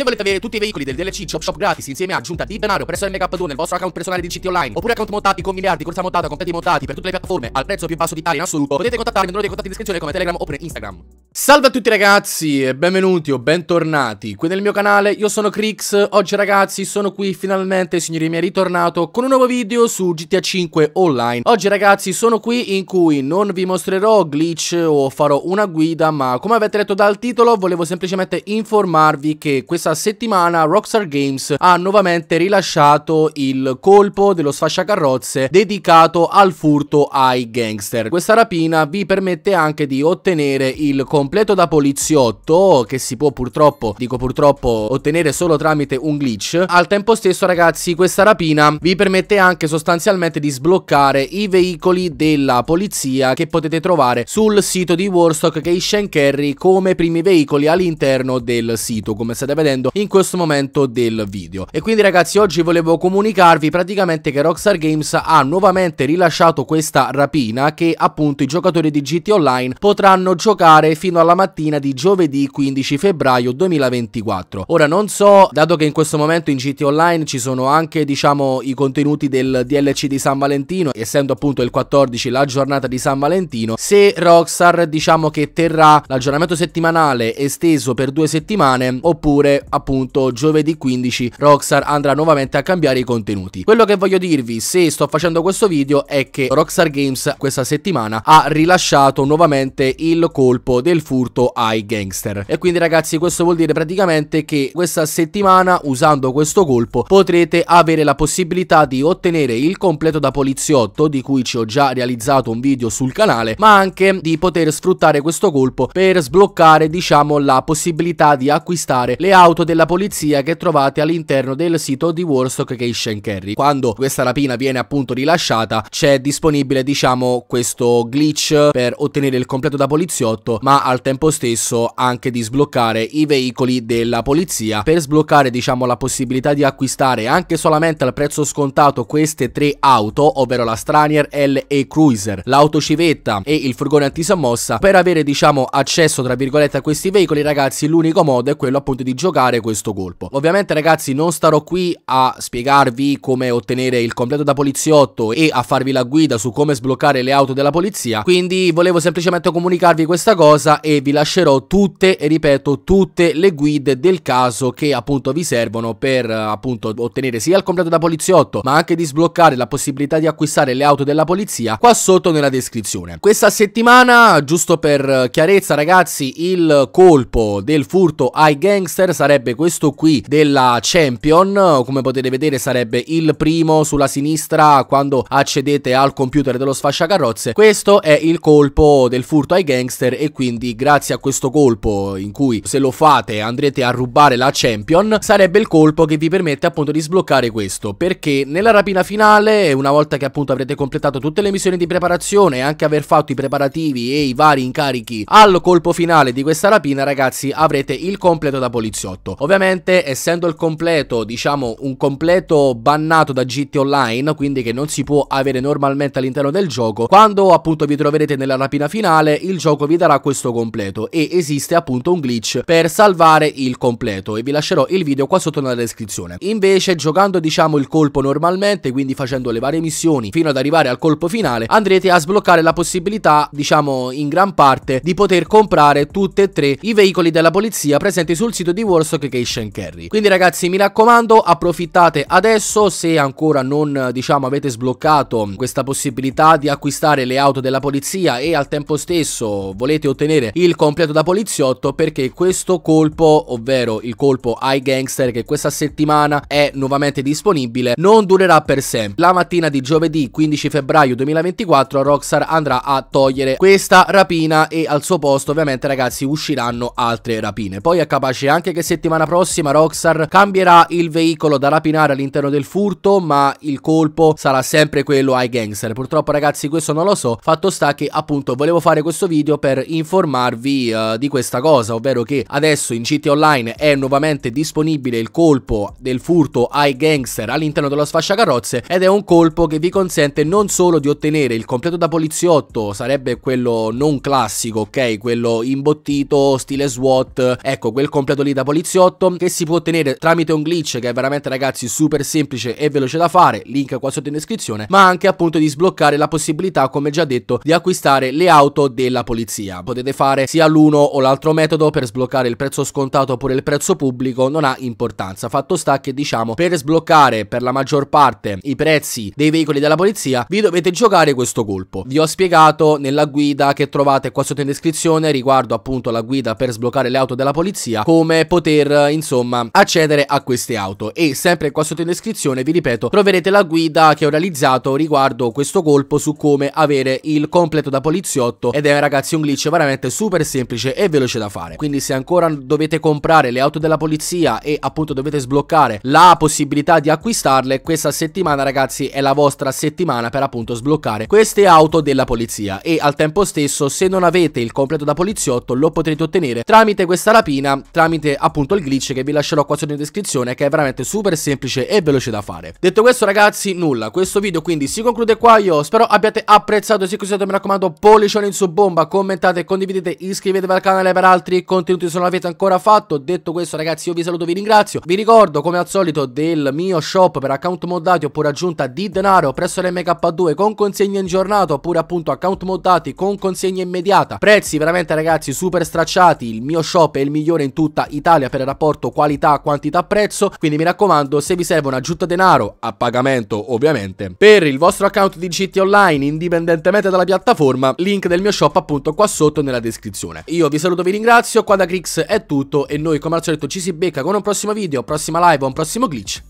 Se volete avere tutti i veicoli del DLC Job Shop gratis insieme a aggiunta di denaro presso MK2 nel vostro account personale di CT Online oppure account montati con miliardi, di corsa montata, completi montati per tutte le piattaforme al prezzo più basso d'Italia in assoluto, potete contattarmi nel numero dei contatti in descrizione come Telegram oppure Instagram. Salve a tutti ragazzi e benvenuti o bentornati qui nel mio canale, io sono Crix, oggi ragazzi sono qui finalmente, signori miei, ritornato con un nuovo video su GTA 5 Online. Oggi ragazzi sono qui in cui non vi mostrerò glitch o farò una guida ma come avete letto dal titolo volevo semplicemente informarvi che questa questa settimana Rockstar Games ha nuovamente rilasciato il colpo dello sfasciacarrozze dedicato al furto ai gangster. Questa rapina vi permette anche di ottenere il completo da poliziotto che si può purtroppo, dico purtroppo, ottenere solo tramite un glitch. Al tempo stesso ragazzi questa rapina vi permette anche sostanzialmente di sbloccare i veicoli della polizia che potete trovare sul sito di Warstock che Ishen Carry come primi veicoli all'interno del sito come state vedendo facendo in questo momento del video. E quindi ragazzi oggi volevo comunicarvi praticamente che Rockstar Games ha nuovamente rilasciato questa rapina che appunto i giocatori di GT Online potranno giocare fino alla mattina di giovedì 15 febbraio 2024. Ora non so, dato che in questo momento in GT Online ci sono anche diciamo i contenuti del DLC di San Valentino, essendo appunto il 14 la giornata di San Valentino, se Rockstar diciamo che terrà l'aggiornamento settimanale esteso per due settimane oppure appunto giovedì 15 Rockstar andrà nuovamente a cambiare i contenuti. Quello che voglio dirvi se sto facendo questo video è che Rockstar Games questa settimana ha rilasciato nuovamente il colpo del furto ai gangster. E quindi ragazzi questo vuol dire praticamente che questa settimana usando questo colpo potrete avere la possibilità di ottenere il completo da poliziotto di cui ci ho già realizzato un video sul canale ma anche di poter sfruttare questo colpo per sbloccare diciamo la possibilità di acquistare le auto auto della polizia che trovate all'interno del sito di Warstock che è and Carry. Quando questa rapina viene appunto rilasciata c'è disponibile diciamo questo glitch per ottenere il completo da poliziotto ma al tempo stesso anche di sbloccare i veicoli della polizia per sbloccare diciamo la possibilità di acquistare anche solamente al prezzo scontato queste tre auto ovvero la Stranier L e Cruiser, civetta e il furgone antisammossa per avere diciamo accesso tra virgolette a questi veicoli ragazzi l'unico modo è quello appunto di giocare giocare questo colpo. Ovviamente ragazzi non starò qui a spiegarvi come ottenere il completo da poliziotto e a farvi la guida su come sbloccare le auto della polizia, quindi volevo semplicemente comunicarvi questa cosa e vi lascerò tutte, e ripeto, tutte le guide del caso che appunto vi servono per appunto ottenere sia il completo da poliziotto ma anche di sbloccare la possibilità di acquistare le auto della polizia qua sotto nella descrizione. Questa settimana, giusto per chiarezza ragazzi, il colpo del furto ai gangster sarà sarebbe questo qui della Champion, come potete vedere sarebbe il primo sulla sinistra quando accedete al computer dello sfasciacarrozze, questo è il colpo del furto ai gangster e quindi grazie a questo colpo in cui se lo fate andrete a rubare la Champion, sarebbe il colpo che vi permette appunto di sbloccare questo, perché nella rapina finale, una volta che appunto avrete completato tutte le missioni di preparazione e anche aver fatto i preparativi e i vari incarichi al colpo finale di questa rapina, ragazzi, avrete il completo da poliziotto morto. Ovviamente, essendo il completo, diciamo, un completo bannato da GT Online, quindi che non si può avere normalmente all'interno del gioco, quando appunto vi troverete nella rapina finale, il gioco vi darà questo completo e esiste appunto un glitch per salvare il completo e vi lascerò il video qua sotto nella descrizione. Invece, giocando diciamo il colpo normalmente, quindi facendo le varie missioni fino ad arrivare al colpo finale, andrete a sbloccare la possibilità, diciamo in gran parte, di poter comprare tutte e tre i veicoli della polizia presenti sul sito di Warzone piuttosto che Keishan Kerry. Quindi ragazzi mi raccomando approfittate adesso se ancora non diciamo avete sbloccato questa possibilità di acquistare le auto della polizia e al tempo stesso volete ottenere il completo da poliziotto perché questo colpo ovvero il colpo ai gangster che questa settimana è nuovamente disponibile non durerà per sempre. La mattina di giovedì 15 febbraio 2024 Rockstar andrà a togliere questa rapina e al suo posto ovviamente ragazzi usciranno altre rapine. Poi è capace anche che se settimana prossima Roxar cambierà il veicolo da rapinare all'interno del furto, ma il colpo sarà sempre quello ai gangster. Purtroppo ragazzi questo non lo so, fatto sta che appunto volevo fare questo video per informarvi uh, di questa cosa, ovvero che adesso in CT Online è nuovamente disponibile il colpo del furto ai gangster all'interno dello sfasciacarrozze ed è un colpo che vi consente non solo di ottenere il completo da poliziotto, sarebbe quello non classico, ok? Quello imbottito, stile SWAT, ecco quel completo lì da poliziotto negoziotto che si può ottenere tramite un glitch che è veramente ragazzi super semplice e veloce da fare, link qua sotto in descrizione, ma anche appunto di sbloccare la possibilità come già detto di acquistare le auto della polizia. Potete fare sia l'uno o l'altro metodo per sbloccare il prezzo scontato oppure il prezzo pubblico, non ha importanza. Fatto sta che diciamo per sbloccare per la maggior parte i prezzi dei veicoli della polizia vi dovete giocare questo colpo. Vi ho spiegato nella guida che trovate qua sotto in descrizione riguardo appunto la guida per sbloccare le auto della polizia come potete poter insomma accedere a queste auto e sempre qua sotto in descrizione vi ripeto troverete la guida che ho realizzato riguardo questo colpo su come avere il completo da poliziotto ed è ragazzi un glitch veramente super semplice e veloce da fare quindi se ancora dovete comprare le auto della polizia e appunto dovete sbloccare la possibilità di acquistarle questa settimana ragazzi è la vostra settimana per appunto sbloccare queste auto della polizia e al tempo stesso se non avete il completo da poliziotto lo potrete ottenere tramite questa rapina tramite appunto appunto il glitch che vi lascerò qua sotto in descrizione che è veramente super semplice e veloce da fare. Detto questo ragazzi nulla, questo video quindi si conclude qua, io spero abbiate apprezzato, se così mi raccomando pollicione in su bomba, commentate, condividete, iscrivetevi al canale per altri contenuti se non l'avete ancora fatto, detto questo ragazzi io vi saluto, vi ringrazio, vi ricordo come al solito del mio shop per account moddati oppure aggiunta di denaro presso l'MK2 con consegne in giornata oppure appunto account moddati con consegna immediata, prezzi veramente ragazzi super stracciati, il mio shop è il migliore in tutta Italia per il rapporto qualità-quantità-prezzo, quindi mi raccomando se vi serve un'aggiunta denaro a pagamento ovviamente per il vostro account di GT Online indipendentemente dalla piattaforma, link del mio shop appunto qua sotto nella descrizione. Io vi saluto, vi ringrazio, qua da Crix è tutto e noi come al solito ci si becca con un prossimo video, prossima live o un prossimo glitch.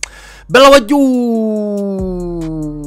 Bella voglio!